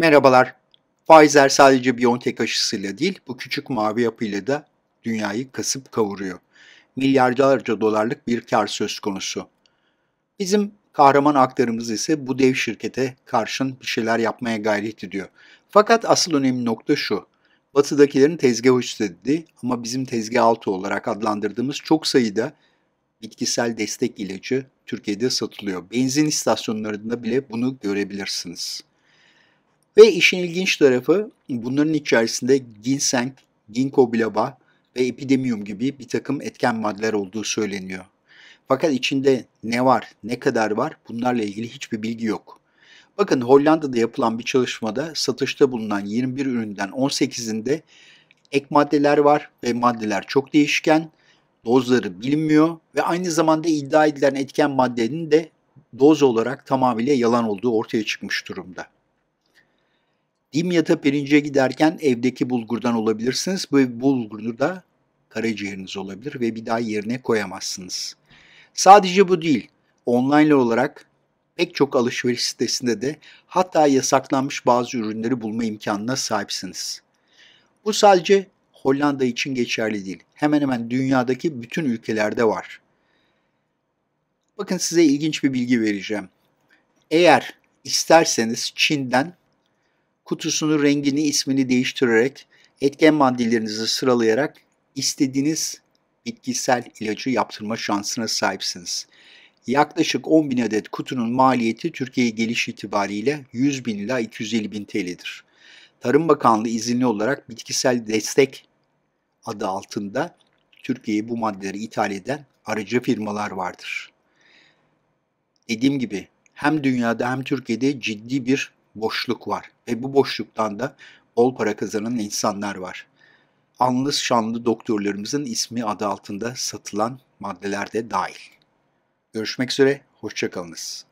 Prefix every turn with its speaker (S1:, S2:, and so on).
S1: Merhabalar. Pfizer sadece Biontech aşısıyla değil, bu küçük mavi yapıyla da dünyayı kasıp kavuruyor. Milyarlarca dolarlık bir kar söz konusu. Bizim kahraman aktarımız ise bu dev şirkete karşın bir şeyler yapmaya gayret ediyor. Fakat asıl önemli nokta şu. Batıdakilerin tezgah üstü ama bizim tezgah altı olarak adlandırdığımız çok sayıda bitkisel destek ilacı Türkiye'de satılıyor. Benzin istasyonlarında bile bunu görebilirsiniz. Ve işin ilginç tarafı bunların içerisinde ginseng, ginkgo biloba ve epidemium gibi bir takım etken maddeler olduğu söyleniyor. Fakat içinde ne var, ne kadar var bunlarla ilgili hiçbir bilgi yok. Bakın Hollanda'da yapılan bir çalışmada satışta bulunan 21 üründen 18'inde ek maddeler var ve maddeler çok değişken, dozları bilinmiyor ve aynı zamanda iddia edilen etken maddenin de doz olarak tamamıyla yalan olduğu ortaya çıkmış durumda. Dimyat'a pirince giderken evdeki bulgurdan olabilirsiniz. Bu bulgur da karaciğeriniz olabilir ve bir daha yerine koyamazsınız. Sadece bu değil. Online olarak pek çok alışveriş sitesinde de hatta yasaklanmış bazı ürünleri bulma imkanına sahipsiniz. Bu sadece Hollanda için geçerli değil. Hemen hemen dünyadaki bütün ülkelerde var. Bakın size ilginç bir bilgi vereceğim. Eğer isterseniz Çin'den kutusunu, rengini, ismini değiştirerek etken maddelerinizi sıralayarak istediğiniz bitkisel ilacı yaptırma şansına sahipsiniz. Yaklaşık 10 bin adet kutunun maliyeti Türkiye'ye geliş itibariyle 100 bin ila 250 bin TL'dir. Tarım Bakanlığı izinli olarak bitkisel destek adı altında Türkiye'ye bu maddeleri ithal eden aracı firmalar vardır. Dediğim gibi hem dünyada hem Türkiye'de ciddi bir boşluk var ve bu boşluktan da bol para kazanan insanlar var. Anlı şanlı doktorlarımızın ismi adı altında satılan maddeler de dahil. Görüşmek üzere, hoşçakalınız.